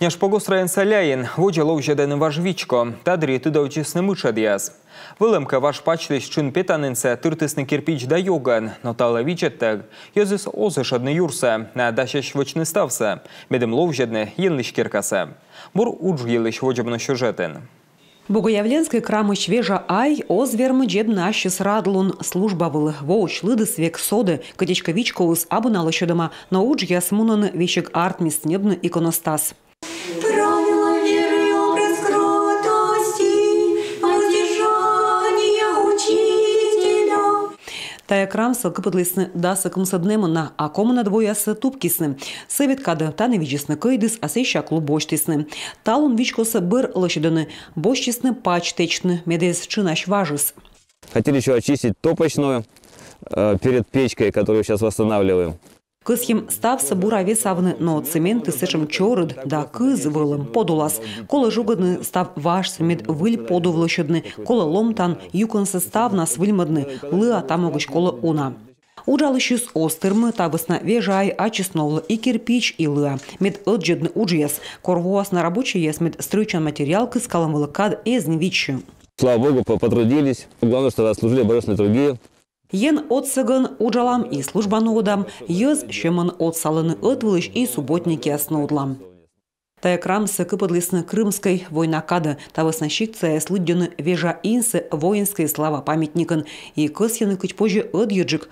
Няшпогус районсаляйын вожалов жадан важвичко, тадри тудавчис не мышадьяз. Вылымка ваш пачлиш чын петанынса тыртысны кирпич да йоган, но тала вичеттаг, языс озыш адны юрса, на дащаш вочны ставса, бедем лов жадны енлыш киркаса. Бур удж елыш вожабны сюжетен. Богоявленской крамы швежа ай, озвермы джебна ащис радлун. Служба был воуч лыдыс век соды, кадечковичко ус абунала щедома, но удж ясмунан вещик артмис небны иконостас. Таякрам сылкы да сыкымсыднемы на акомына двоясы туп кисне. Севиткады таны вичесны кыйдыс асеща клуб боштисны. Талун вичкосы быр лошадыны, боштисны пач течны, медес чинаш важыс. Хотели еще очистить топочную э, перед печкой, которую сейчас восстанавливаем. Кисхім став бура вісавни но цемін тисячем чорид да киз вилем подулас. Коли жугодни став ваш смід виль подувлощодни, коли ломтан юконсе став нас вильмадни, лиа тамогоч коли уна. Уджалищу з остерми та весна в'яжай, а чесновли і кирпіч і лиа. Мід отжедни уджєс. Корвуас на робочі єс мід стрючан матеріал кискалам великад і знівіччю. Слава Богу, потрудились. Главное, что служили божественные трубі. Ен отсыгын ужалам и службаны одам, ез отсалыны отвылыш и субботники основудлам. Таякрам сыкы подлесны Крымской война кады, тавысна вежа инсы воинской слава памятникын, и кыс яны кыть позже отъеджик